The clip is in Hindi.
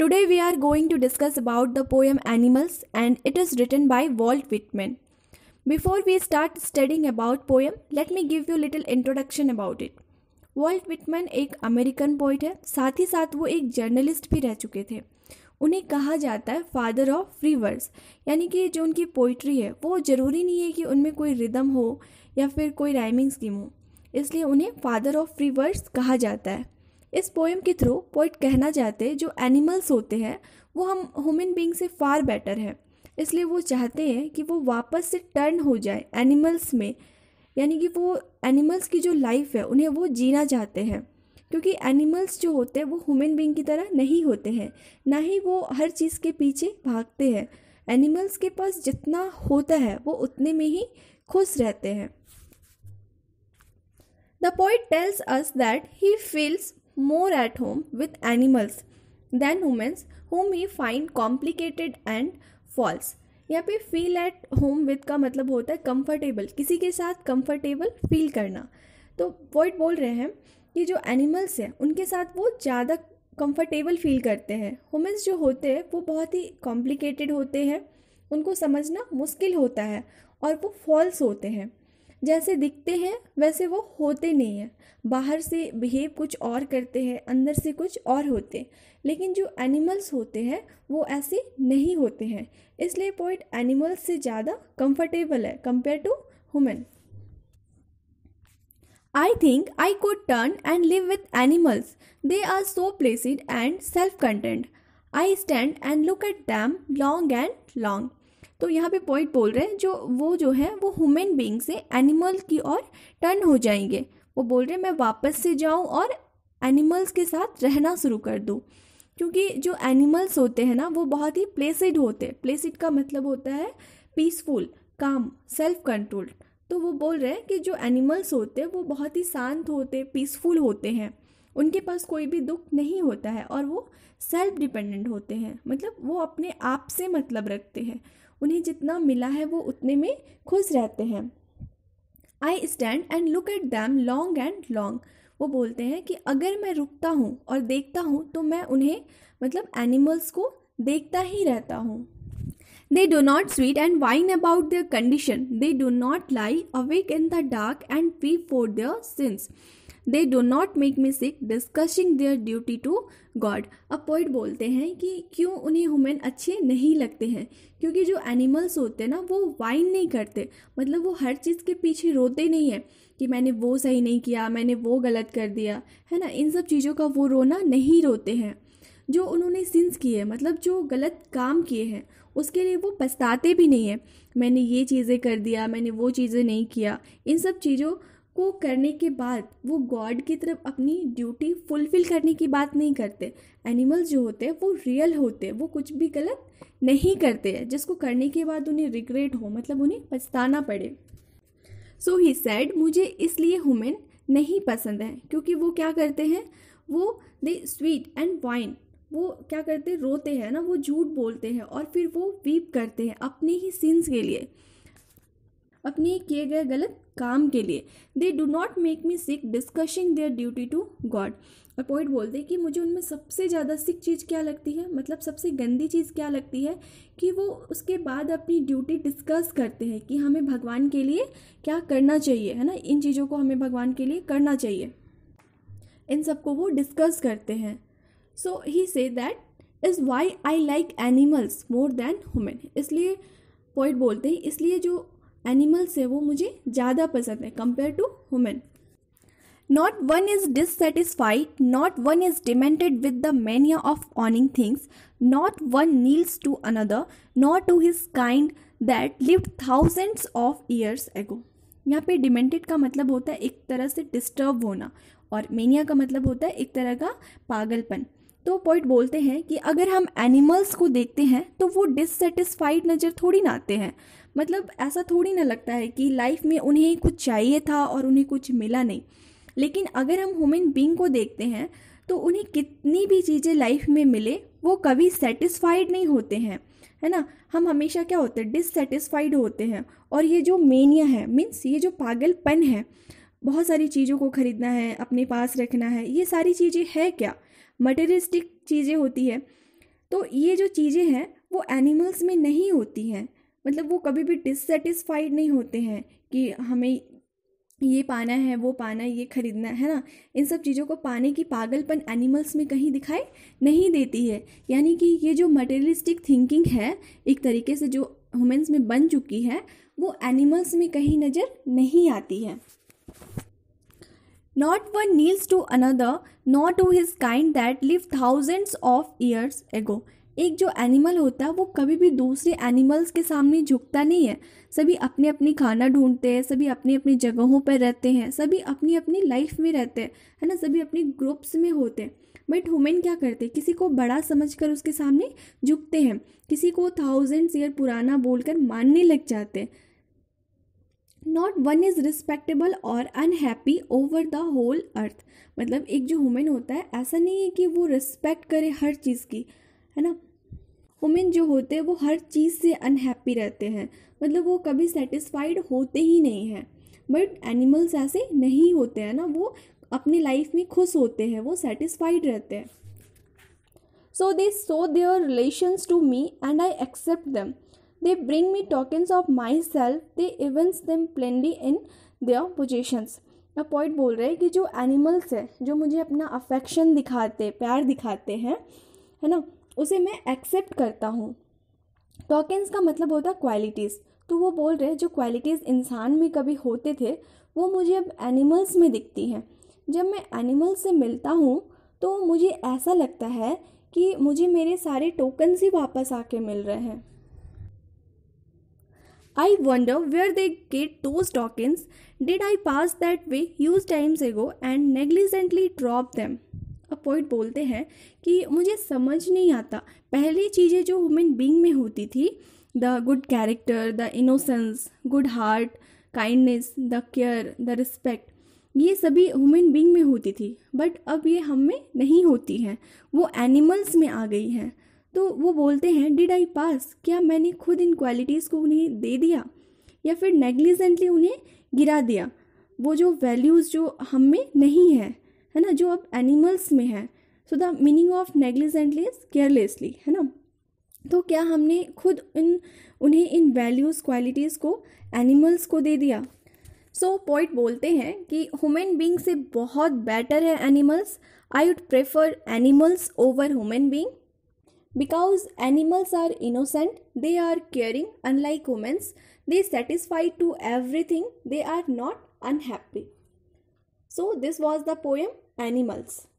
Today we are going to discuss about the poem Animals and it is written by Walt Whitman. Before we start studying about poem, let me give you little introduction about it. Walt Whitman एक अमेरिकन पोइट है साथ ही साथ वो एक जर्नलिस्ट भी रह चुके थे उन्हें कहा जाता है फादर ऑफ फ्री वर्स यानी कि जो उनकी पोइट्री है वो ज़रूरी नहीं है कि उनमें कोई रिदम हो या फिर कोई राइमिंग स्कीम हो इसलिए उन्हें फादर ऑफ फ्री वर्स कहा जाता है इस पोएम के थ्रू पोइट कहना चाहते हैं जो एनिमल्स होते हैं वो हम ह्यूमन बींग से फार बेटर है इसलिए वो चाहते हैं कि वो वापस से टर्न हो जाए एनिमल्स में यानी कि वो एनिमल्स की जो लाइफ है उन्हें वो जीना चाहते हैं क्योंकि एनिमल्स जो होते हैं वो ह्यूमन बींग की तरह नहीं होते हैं ना ही वो हर चीज़ के पीछे भागते हैं एनिमल्स के पास जितना होता है वो उतने में ही खुश रहते हैं the poet tells us that he feels more at home with animals than humans whom he find complicated and false यहाँ पे फील एट होम विथ का मतलब होता है कंफर्टेबल किसी के साथ कंफर्टेबल फील करना तो वर्ड बोल रहे हैं कि जो एनिमल्स हैं उनके साथ वो ज़्यादा कंफर्टेबल फील करते हैं हुमेंस जो होते हैं वो बहुत ही कॉम्प्लिकेटेड होते हैं उनको समझना मुश्किल होता है और वो फॉल्स होते हैं जैसे दिखते हैं वैसे वो होते नहीं हैं बाहर से बिहेव कुछ और करते हैं अंदर से कुछ और होते हैं लेकिन जो एनिमल्स होते हैं वो ऐसे नहीं होते हैं इसलिए पोइट एनिमल्स से ज़्यादा कंफर्टेबल है compare to human I think I could turn and live with animals. They are so placid and self content. I stand and look at them long and long. तो यहाँ पे पॉइंट बोल रहे हैं जो वो जो है वो ह्यूमन बींग से एनिमल की ओर टर्न हो जाएंगे वो बोल रहे हैं मैं वापस से जाऊँ और एनिमल्स के साथ रहना शुरू कर दूँ क्योंकि जो एनिमल्स होते हैं ना वो बहुत ही प्लेसिड होते हैं प्लेसिड का मतलब होता है पीसफुल काम सेल्फ कंट्रोल्ड तो वो बोल रहे हैं कि जो एनिमल्स होते हैं वो बहुत ही शांत होते पीसफुल होते हैं उनके पास कोई भी दुख नहीं होता है और वो सेल्फ डिपेंडेंट होते हैं मतलब वो अपने आप से मतलब रखते हैं उन्हें जितना मिला है वो उतने में खुश रहते हैं I stand and look at them long and long वो बोलते हैं कि अगर मैं रुकता हूँ और देखता हूँ तो मैं उन्हें मतलब एनिमल्स को देखता ही रहता हूँ they do not sweat and whine about their condition they do not lie awake in the dark and weep for their sins they do not make me sick discussing their duty to God अब पॉइंट बोलते हैं कि क्यों उन्हें हुमेन अच्छे नहीं लगते हैं क्योंकि जो एनिमल्स होते हैं ना वो वाइन नहीं करते मतलब वो हर चीज़ के पीछे रोते नहीं हैं कि मैंने वो सही नहीं किया मैंने वो गलत कर दिया है ना इन सब चीज़ों का वो रोना नहीं रोते हैं जो उन्होंने सिंस किए हैं मतलब जो गलत काम किए हैं उसके लिए वो पछताते भी नहीं हैं मैंने ये चीज़ें कर दिया मैंने वो चीज़ें नहीं किया इन सब चीज़ों को करने के बाद वो गॉड की तरफ अपनी ड्यूटी फुलफिल करने की बात नहीं करते एनिमल्स जो होते हैं वो रियल होते हैं वो कुछ भी गलत नहीं करते हैं जिसको करने के बाद उन्हें रिग्रेट हो मतलब उन्हें पछताना पड़े सो ही सैड मुझे इसलिए हुमेन नहीं पसंद है क्योंकि वो क्या करते हैं वो दे स्वीट एंड वाइन वो क्या करते रोते हैं ना वो झूठ बोलते हैं और फिर वो वीप करते हैं अपने ही सीन्स के लिए अपने किए गए गलत काम के लिए they do not make me sick discussing their duty to God और पोइट बोलते हैं कि मुझे उनमें सबसे ज़्यादा सिक चीज़ क्या लगती है मतलब सबसे गंदी चीज़ क्या लगती है कि वो उसके बाद अपनी ड्यूटी डिस्कस करते हैं कि हमें भगवान के लिए क्या करना चाहिए है ना इन चीज़ों को हमें भगवान के लिए करना चाहिए इन सबको वो डिस्कस करते हैं so he say that is why I like animals more than human इसलिए पोइट बोलते हैं इसलिए जो एनिमल्स से वो मुझे ज़्यादा पसंद है compare to human not one is dissatisfied not one is demented with the mania of owning things not one kneels to another not to his kind that lived thousands of years ago यहाँ पे डिमेंटेड का मतलब होता है एक तरह से डिस्टर्ब होना और मेनिया का मतलब होता है एक तरह का पागलपन तो पॉइंट बोलते हैं कि अगर हम एनिमल्स को देखते हैं तो वो डिससेटिस्फाइड नज़र थोड़ी ना आते हैं मतलब ऐसा थोड़ी ना लगता है कि लाइफ में उन्हें कुछ चाहिए था और उन्हें कुछ मिला नहीं लेकिन अगर हम ह्यूमन बींग को देखते हैं तो उन्हें कितनी भी चीज़ें लाइफ में मिले वो कभी सेटिस्फाइड नहीं होते हैं है ना हम हमेशा क्या होते हैं डिससेटिस्फाइड होते हैं और ये जो मेनिया है मीन्स ये जो पागलपन है बहुत सारी चीज़ों को ख़रीदना है अपने पास रखना है ये सारी चीज़ें है क्या मटेरियलिस्टिक चीज़ें होती है तो ये जो चीज़ें हैं वो एनिमल्स में नहीं होती हैं मतलब वो कभी भी डिससेटिस्फाइड नहीं होते हैं कि हमें ये पाना है वो पाना ये खरीदना है ना इन सब चीज़ों को पाने की पागलपन एनिमल्स में कहीं दिखाई नहीं देती है यानी कि ये जो मटेरियलिस्टिक थिंकिंग है एक तरीके से जो वुमेंस में बन चुकी है वो एनिमल्स में कहीं नज़र नहीं आती है not one kneels to another not to his kind that live thousands of years ago एक जो एनिमल होता है वो कभी भी दूसरे एनिमल्स के सामने झुकता नहीं है सभी अपने अपने खाना ढूंढते हैं सभी अपनी अपनी जगहों पर रहते हैं सभी अपनी अपनी लाइफ में रहते हैं है ना सभी अपने ग्रुप्स में होते हैं बट हुमेन क्या करते हैं किसी को बड़ा समझ कर उसके सामने झुकते हैं किसी को थाउजेंड्स ईयर पुराना बोलकर मानने लग जाते हैं नॉट वन इज़ रिस्पेक्टेबल और unhappy over the whole earth मतलब एक जो हुमेन होता है ऐसा नहीं है कि वो रिस्पेक्ट करे हर चीज़ की है ना वुमेन जो होते हैं वो हर चीज़ से अनहैप्पी रहते हैं मतलब वो कभी सेटिस्फाइड होते ही नहीं हैं बट एनिमल्स ऐसे नहीं होते हैं ना वो अपनी लाइफ में खुश होते हैं वो सेटिस्फाइड रहते हैं so they show their relations to me and I accept them they bring me tokens of myself they events them plainly in their positions मैं पॉइंट बोल रहे हैं कि जो एनिमल्स हैं जो मुझे अपना अफेक्शन दिखाते प्यार दिखाते हैं है ना उसे मैं एक्सेप्ट करता हूँ टॉकेंस का मतलब होता है क्वालिटीज़ तो वो बोल रहे हैं जो क्वालिटीज़ इंसान में कभी होते थे वो मुझे अब एनिमल्स में दिखती हैं जब मैं एनिमल्स से मिलता हूँ तो मुझे ऐसा लगता है कि मुझे मेरे सारे टोकन्स ही वापस आके मिल रहे हैं I where they get those tokens did I pass that way use huge times go and negligently drop them अब पॉइंट बोलते हैं कि मुझे समझ नहीं आता पहली चीज़ें जो ह्यूमन बींग में होती थी the good character the innocence good heart kindness the care the respect ये सभी ह्यूमन बींग में होती थी बट अब ये हम में नहीं होती हैं वो एनिमल्स में आ गई हैं तो वो बोलते हैं डिड आई पास क्या मैंने खुद इन क्वालिटीज़ को उन्हें दे दिया या फिर नेग्लिजेंटली उन्हें गिरा दिया वो जो वैल्यूज़ जो हम में नहीं है है ना जो अब एनिमल्स में है so the meaning of negligently is carelessly है ना तो क्या हमने खुद इन उन्हें इन वैल्यूज़ क्वालिटीज़ को एनिमल्स को दे दिया सो so, पॉइंट बोलते हैं कि ह्यूमन बींग से बहुत बेटर है animals I would prefer animals over human being because animals are innocent they are caring unlike womens they satisfied to everything they are not unhappy so this was the poem animals